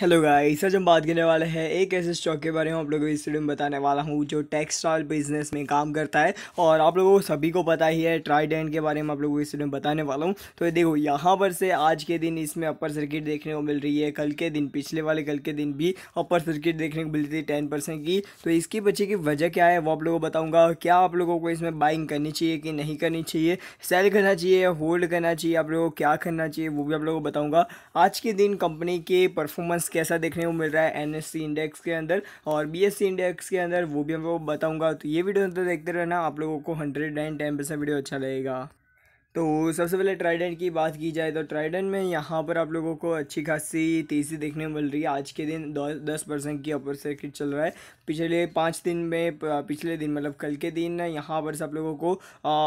hello guys आज हम बात करने वाले हैं एक ऐसे स्टॉक के बारे में आप लोगों को इस वीडियो में बताने वाला हूँ जो टेक्सटाइल बिजनेस में काम करता है और आप लोगों को सभी को पता ही है ट्राइडेंट के बारे में आप लोगों को इस वीडियो में बताने वाला हूँ तो देखो यहाँ पर से आज के दिन इसमें अपर सर्किट देखने को मिल रही है कल के दिन पिछले वाले कल के दिन भी अपर सर्किट देखने को मिलती थी टेन की तो इसकी बच्चे की वजह क्या है वो आप लोगों को बताऊँगा क्या आप लोगों को इसमें बाइंग करनी चाहिए कि नहीं करनी चाहिए सेल करना चाहिए होल्ड करना चाहिए आप लोगों को क्या करना चाहिए वो भी आप लोगों को बताऊँगा आज के दिन कंपनी के परफॉर्मेंस बस कैसा देखने को मिल रहा है एन इंडेक्स के अंदर और बी इंडेक्स के अंदर वो भी मैं बताऊँगा तो ये वीडियो अंदर देखते रहना आप लोगों को hundred and ten percent video अच्छा लगेगा तो सबसे पहले ट्राइडेंट की बात की जाए तो ट्राइडेंट में यहाँ पर आप लोगों को अच्छी खासी तेज़ी देखने मिल रही है आज के दिन दस परसेंट की अपर सर्किट चल रहा है पिछले पाँच दिन में पिछले दिन मतलब कल के दिन यहाँ पर से आप लोगों को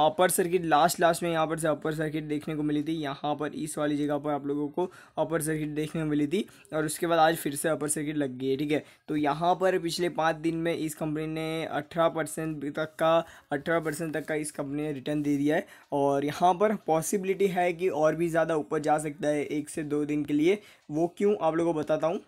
अपर सर्किट लास्ट लास्ट में यहाँ पर से अपर सर्किट देखने को मिली थी यहाँ पर इस वाली जगह पर आप लोगों को अपर सर्किट देखने को मिली थी और उसके बाद आज फिर से अपर सर्किट लग गई है ठीक है तो यहाँ पर पिछले पाँच दिन में इस कंपनी ने अठारह तक का अठारह तक का इस कंपनी ने रिटर्न दे दिया है और यहाँ पर पॉसिबिलिटी है कि और भी ज़्यादा ऊपर जा सकता है एक से दो दिन के लिए वो क्यों आप लोगों को बताता हूँ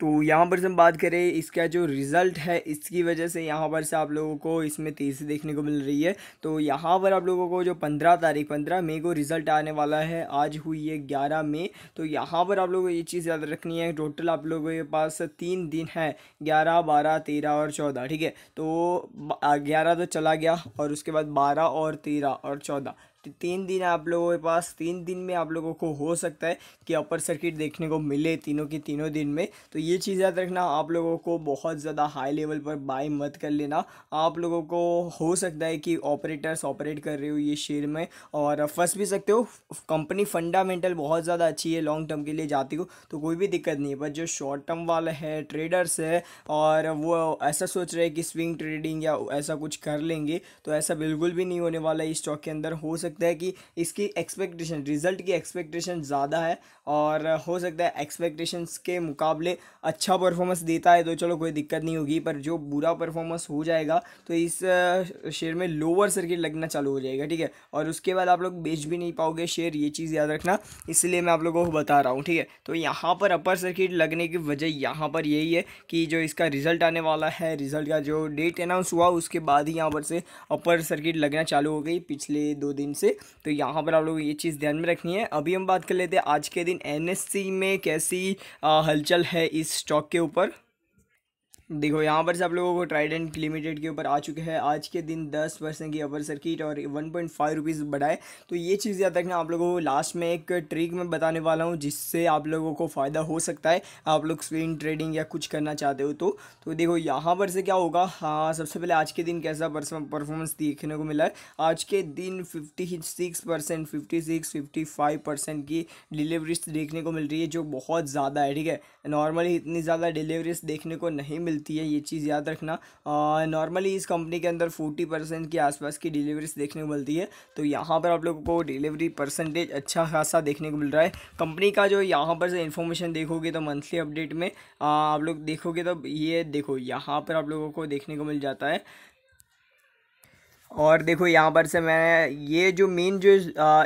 तो यहाँ पर से हम बात करें इसका जो रिज़ल्ट है इसकी वजह से यहाँ पर से आप लोगों को इसमें तेज़ी देखने को मिल रही है तो यहाँ पर आप लोगों को जो पंद्रह तारीख पंद्रह मई को रिज़ल्ट आने वाला है आज हुई है ग्यारह मई तो यहाँ पर आप लोगों को ये चीज़ याद रखनी है टोटल आप लोगों के पास तीन दिन है ग्यारह बारह तेरह और चौदह ठीक है तो ग्यारह तो चला गया और उसके बाद बारह और तेरह और चौदह तीन दिन आप लोगों के पास तीन दिन में आप लोगों को हो सकता है कि अपर सर्किट देखने को मिले तीनों के तीनों दिन में तो ये चीज़ याद रखना आप लोगों को बहुत ज़्यादा हाई लेवल पर बाय मत कर लेना आप लोगों को हो सकता है कि ऑपरेटर्स ऑपरेट कर रहे हो ये शेयर में और फंस भी सकते हो कंपनी फंडामेंटल बहुत ज़्यादा अच्छी है लॉन्ग टर्म के लिए जाती हो तो कोई भी दिक्कत नहीं है पर जो शॉर्ट टर्म वाला है ट्रेडर्स है और वो ऐसा सोच रहे हैं कि स्विंग ट्रेडिंग या ऐसा कुछ कर लेंगे तो ऐसा बिल्कुल भी नहीं होने वाला इस स्टॉक के अंदर हो सकता सकता है कि इसकी एक्सपेक्टेशन रिज़ल्ट की एक्सपेक्टेशन ज़्यादा है और हो सकता है एक्सपेक्टेशंस के मुकाबले अच्छा परफॉर्मेंस देता है तो चलो कोई दिक्कत नहीं होगी पर जो बुरा परफॉर्मेंस हो जाएगा तो इस शेयर में लोअर सर्किट लगना चालू हो जाएगा ठीक है और उसके बाद आप लोग बेच भी नहीं पाओगे शेयर ये चीज़ याद रखना इसलिए मैं आप लोगों को बता रहा हूँ ठीक है तो यहाँ पर अपर सर्किट लगने की वजह यहाँ पर यही है कि जो इसका रिज़ल्ट आने वाला है रिज़ल्ट का जो डेट अनाउंस हुआ उसके बाद ही यहाँ पर से अपर सर्किट लगना चालू हो गई पिछले दो दिन से से तो यहाँ पर आप लोग ये चीज़ ध्यान में रखनी है अभी हम बात कर लेते हैं आज के दिन एन में कैसी हलचल है इस स्टॉक के ऊपर देखो यहाँ पर से आप लोगों को ट्राइडेंट लिमिटेड के ऊपर आ चुके हैं आज के दिन दस परसेंट की अपर सर्किट और वन पॉइंट फाइव रुपीज़ बढ़ाए तो ये चीज़ याद रखना आप लोगों को लास्ट में एक ट्रिक मैं बताने वाला हूँ जिससे आप लोगों को फ़ायदा हो सकता है आप लोग स्क्रीन ट्रेडिंग या कुछ करना चाहते हो तो तो देखो यहाँ पर से क्या होगा हाँ सबसे पहले आज के दिन कैसा परफॉर्मेंस देखने को मिला है आज के दिन fifty six percent fifty six fifty five percent की डिलीवरीज देखने को मिल रही है जो बहुत ज़्यादा है ठीक है नॉर्मली इतनी ज़्यादा डिलीवरीज देखने को नहीं मिल मिलती है ये चीज़ याद रखना नॉर्मली इस कंपनी के अंदर फोर्टी परसेंट के आसपास की डिलीवरीज देखने को मिलती है तो यहाँ पर आप लोगों को डिलीवरी परसेंटेज अच्छा खासा देखने को मिल रहा है कंपनी का जो यहाँ पर से इन्फॉर्मेशन देखोगे तो मंथली अपडेट में आप लोग देखोगे तो ये देखो यहाँ पर आप लोगों को देखने को मिल जाता है और देखो यहाँ पर से मैं ये जो मेन जो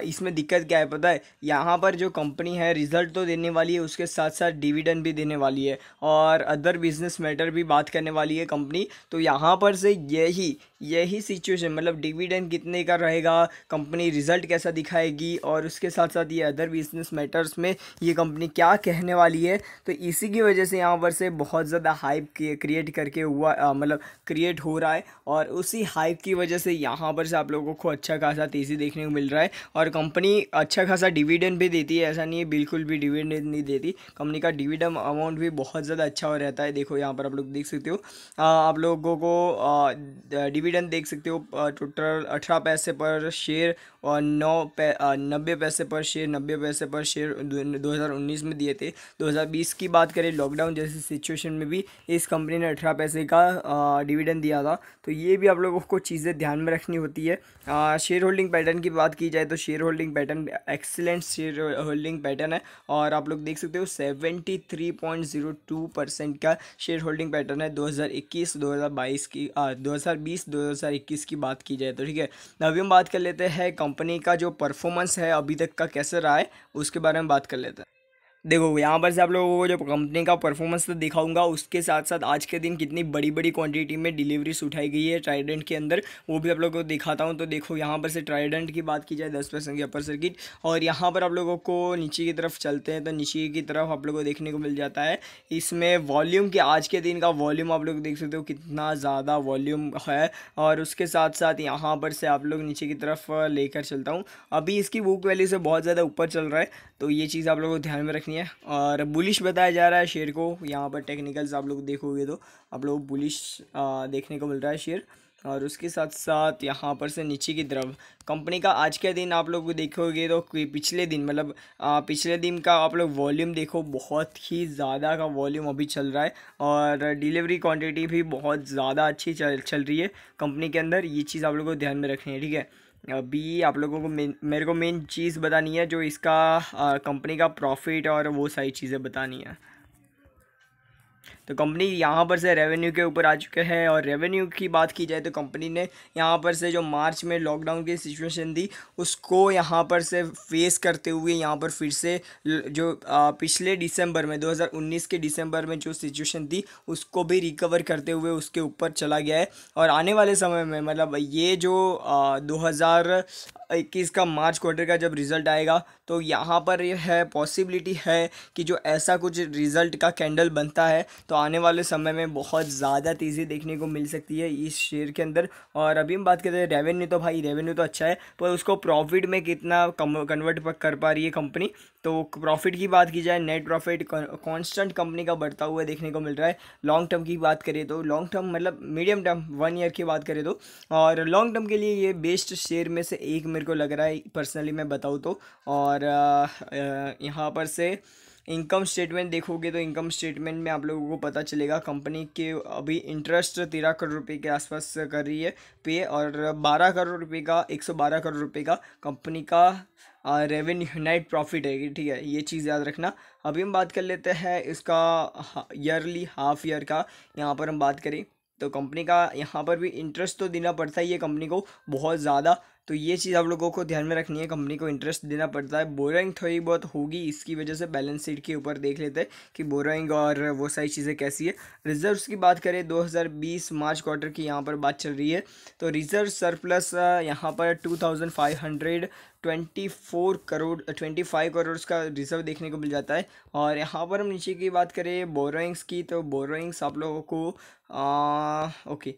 इसमें दिक्कत क्या है पता है यहाँ पर जो कंपनी है रिज़ल्ट तो देने वाली है उसके साथ साथ डिविडेंड भी देने वाली है और अदर बिजनेस मैटर भी बात करने वाली है कंपनी तो यहाँ पर से यही यही सिचुएशन मतलब डिविडेंड कितने का रहेगा कंपनी रिज़ल्ट कैसा दिखाएगी और उसके साथ साथ ये अदर बिजनेस मैटर्स में ये कंपनी क्या कहने वाली है तो इसी की वजह से यहाँ पर से बहुत ज़्यादा हाइप क्रिएट करके हुआ मतलब क्रिएट हो रहा है और उसी हाइप की वजह से से यहाँ पर से आप लोगों को अच्छा खासा तेज़ी देखने को मिल रहा है और कंपनी अच्छा खासा डिविडेंड भी देती है ऐसा नहीं है बिल्कुल भी डिविडेंड नहीं देती कंपनी का डिविडम अमाउंट भी बहुत ज़्यादा अच्छा हो रहता है देखो यहाँ पर आप लोग देख सकते हो आप लोगों को डिविडेंड देख सकते हो टोटल अठारह पैसे पर शेयर और नौ नब्बे पैसे पर शेयर नब्बे पैसे पर शेयर दो में दिए थे दो की बात करें लॉकडाउन जैसी सिचुएशन में भी इस कंपनी ने अठारह पैसे का डिविडेंड दिया था तो ये भी आप लोगों को चीज़ें ध्यान में रखनी होती है शेयर होल्डिंग पैटर्न की बात की जाए तो share holding pattern excellent share holding pattern है और आप लोग देख सकते हो seventy three point zero two percent का शेयर होल्डिंग पैटर्न है दो हज़ार इक्कीस दो हज़ार बाईस की दो हज़ार बीस दो हज़ार इक्कीस की बात की जाए तो ठीक है अभी हम बात कर लेते हैं कंपनी का जो परफॉर्मेंस है अभी तक का कैसे रहा है उसके बारे में बात कर लेते हैं देखो यहाँ पर से आप लोगों को जो कंपनी का परफॉर्मेंस तो दिखाऊंगा उसके साथ साथ आज के दिन कितनी बड़ी बड़ी क्वांटिटी में डिलीवरीज उठाई गई है ट्राइडेंट के अंदर वो भी आप लोगों को दिखाता हूँ तो देखो यहाँ पर से ट्राइडेंट की बात की जाए दस परसेंट की अपर सर्किट और यहाँ पर आप लोगों को नीचे की तरफ चलते हैं तो नीचे की तरफ आप लोग को देखने को मिल जाता है इसमें वॉल्यूम के आज के दिन का वॉल्यूम आप लोग देख सकते हो कितना ज़्यादा वॉल्यूम है और उसके साथ साथ यहाँ पर से आप लोग नीचे की तरफ लेकर चलता हूँ अभी इसकी बुक वैल्यू से बहुत ज़्यादा ऊपर चल रहा है तो ये चीज़ आप लोग को ध्यान में रखनी देखनी है और बुलिश बताया जा रहा है शेयर को यहाँ पर टेक्निकल्स आप लोग देखोगे तो आप लोग बुलिश देखने को मिल रहा है शेयर और उसके साथ साथ यहाँ पर से नीचे की तरफ कंपनी का आज के दिन आप लोग देखोगे तो पिछले दिन मतलब पिछले दिन का आप लोग वॉल्यूम देखो बहुत ही ज़्यादा का वॉल्यूम अभी चल रहा है और डिलीवरी क्वांटिटी भी बहुत ज़्यादा अच्छी चल चल रही है कंपनी के अंदर ये चीज़ आप लोग को ध्यान में रखनी है ठीक है अभी आप लोगों को मेन मेरे को मेन चीज़ बतानी है जो इसका कंपनी का प्रॉफिट और वो सारी चीज़ें बतानी है तो कंपनी यहाँ पर से रेवेन्यू के ऊपर आ चुके हैं और रेवेन्यू की बात की जाए तो कंपनी ने यहाँ पर से जो मार्च में लॉकडाउन की सिचुएशन दी उसको यहाँ पर से फेस करते हुए यहाँ पर फिर से जो पिछले दिसंबर में 2019 के दिसंबर में जो सिचुएशन थी उसको भी रिकवर करते हुए उसके ऊपर चला गया है और आने वाले समय में मतलब ये जो दो इक्कीस का मार्च क्वार्टर का जब रिज़ल्ट आएगा तो यहाँ पर ये है पॉसिबिलिटी है कि जो ऐसा कुछ रिज़ल्ट का कैंडल बनता है तो आने वाले समय में बहुत ज़्यादा तेज़ी देखने को मिल सकती है इस शेयर के अंदर और अभी हम बात करते हैं रेवेन्यू तो भाई रेवेन्यू तो अच्छा है पर उसको प्रॉफिट में कितना कन्वर्ट कर पा रही है कंपनी तो प्रॉफिट की बात की जाए नेट प्रॉफिट कॉन्स्टेंट कंपनी का बढ़ता हुआ देखने को मिल रहा है लॉन्ग टर्म की बात करें तो लॉन्ग टर्म मतलब मीडियम टर्म वन ईयर की बात करें तो और लॉन्ग टर्म के लिए ये बेस्ट शेयर में से एक में मेरे को लग रहा है पर्सनली मैं बताऊँ तो और यहाँ पर से इनकम स्टेटमेंट देखोगे तो इनकम स्टेटमेंट में आप लोगों को पता चलेगा कंपनी के अभी इंटरेस्ट तेरह करोड़ रुपए के आसपास कर रही है पे और बारह करोड़ रुपए का एक सौ बारह करोड़ रुपए का कंपनी का रेवेन्यू नाइट प्रॉफिट है ठीक है ये चीज़ याद रखना अभी हम बात कर लेते हैं इसका ईयरली हाफ ईयर का यहाँ पर हम बात करें तो कंपनी का यहाँ पर भी इंटरेस्ट तो देना पड़ता है ये कंपनी को बहुत ज़्यादा तो ये चीज़ आप लोगों को ध्यान में रखनी है कंपनी को इंटरेस्ट देना पड़ता है बोरिंग थोड़ी बहुत होगी इसकी वजह से बैलेंस शीट के ऊपर देख लेते हैं कि बोरिंग और वो सारी चीज़ें कैसी है रिजर्व्स की बात करें 2020 मार्च क्वार्टर की यहाँ पर बात चल रही है तो रिजर्व सरप्लस यहाँ पर two twenty four crore twenty five crore का रिजर्व देखने को मिल जाता है और यहाँ पर हम नीचे की बात करें बोरोइंग्स की तो बोरोइंग्स आप लोगों को आ, ओके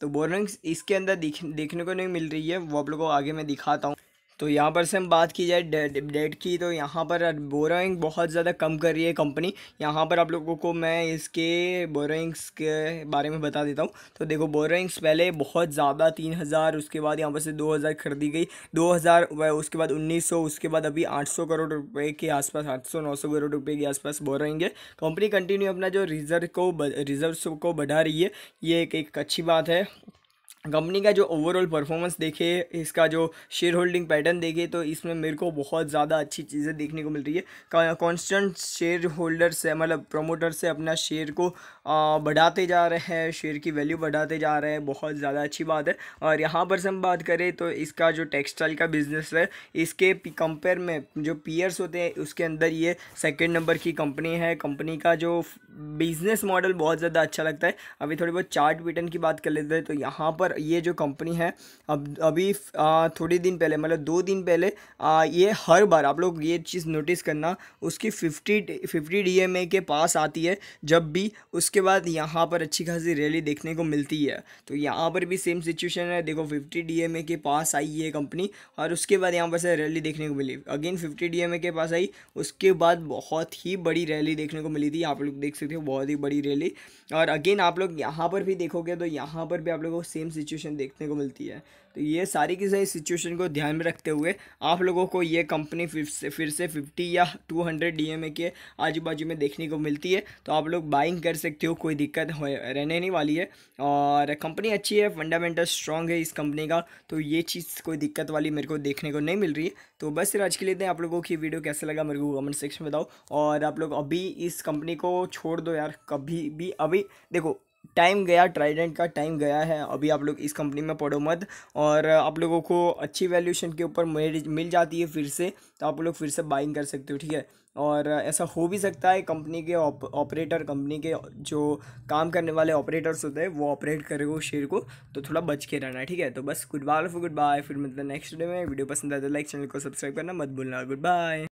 तो बोरिंग्स इसके अंदर देखने को नहीं मिल रही है वो आप लोग को आगे मैं दिखाता हूँ तो यहाँ पर से हम बात की जाए डेट की तो यहाँ पर बोरोइंग बहुत ज़्यादा कम कर रही है कंपनी यहाँ पर आप लोगों को मैं इसके बोरोइंग्स के बारे में बता देता हूँ तो देखो बोरोइंग्स पहले बहुत ज़्यादा तीन हज़ार उसके बाद यहाँ पर से दो हज़ार खरीदी गई दो हज़ार उसके बाद उन्नीस सौ उसके बाद अभी आठ सौ करोड़ रुपये के आसपास आठ सौ नौ सौ करोड़ रुपये के आसपास बोरोइंग है कंपनी कंटिन्यू अपना जो रिजर्व को रिजर्व को बढ़ा रही है ये एक अच्छी बात है कंपनी का जो ओवरऑल परफॉर्मेंस देखे इसका जो शेयर होल्डिंग पैटर्न देखे तो इसमें मेरे को बहुत ज़्यादा अच्छी चीज़ें देखने को मिल रही है कांस्टेंट शेयर होल्डर से मतलब प्रमोटर से अपना शेयर को बढ़ाते जा रहे हैं शेयर की वैल्यू बढ़ाते जा रहे हैं बहुत ज़्यादा अच्छी बात है और यहाँ पर से हम बात करें तो इसका जो टेक्सटाइल का बिजनेस है इसके कंपेयर में जो पीयर्स होते हैं उसके अंदर ये सेकेंड नंबर की कंपनी है कंपनी का जो बिज़नेस मॉडल बहुत ज़्यादा अच्छा लगता है अभी थोड़ी बहुत चार्ट पैटर्न की बात कर लेते हैं तो यहाँ पर ये जो कंपनी है अब अभी थोड़ी दिन पहले मतलब दो दिन पहले आ, ये हर बार आप लोग ये चीज़ नोटिस करना उसकी फिफ्टी फिफ्टी डी के पास आती है जब भी उसके बाद यहाँ पर अच्छी खासी रैली देखने को मिलती है तो यहाँ पर भी सेम सिचुएशन है देखो फिफ्टी डी के पास आई ये कंपनी और उसके बाद यहाँ पर से रैली देखने को मिली अगेन फिफ्टी डी के पास आई उसके बाद बहुत ही बड़ी रैली देखने को मिली थी आप लोग देख सकते हो बहुत ही बड़ी रैली और अगेन आप लोग यहाँ पर भी देखोगे तो यहाँ पर भी आप लोगों को सेम सिचुएशन देखने को मिलती है तो ये सारी की सारी सिचुएशन को ध्यान में रखते हुए आप लोगों को ये कंपनी फिर से फिर से फिफ्टी या टू हंड्रेड डी के आजू बाजू में देखने को मिलती है तो आप लोग बाइंग कर सकते हो कोई दिक्कत हो रहने नहीं वाली है और कंपनी अच्छी है फंडामेंटल स्ट्रॉन्ग है इस कंपनी का तो ये चीज़ कोई दिक्कत वाली मेरे को देखने को नहीं मिल रही है तो बस फिर आज के लिए आप लोगों की वीडियो कैसे लगा मेरे को कमेंट सेक्शन में बताओ और आप लोग अभी इस कंपनी को छोड़ दो यार कभी भी अभी देखो टाइम गया ट्राइडेंट का टाइम गया है अभी आप लोग इस कंपनी में पढ़ो मत और आप लोगों को अच्छी वैल्यूशन के ऊपर मिल जाती है फिर से तो आप लोग फिर से बाइंग कर सकते हो ठीक है और ऐसा हो भी सकता है कंपनी के ऑपरेटर कंपनी के जो काम करने वाले ऑपरेटर्स होते हैं वो ऑपरेट करेगा शेयर को तो थोड़ा बच के रहना ठीक है तो बस गुड बाय गुड बाय फिर मतलब नेक्स्ट डे में वीडियो पसंद आता है लाइक चैनल को सब्सक्राइब करना मत भूलना गुड बाय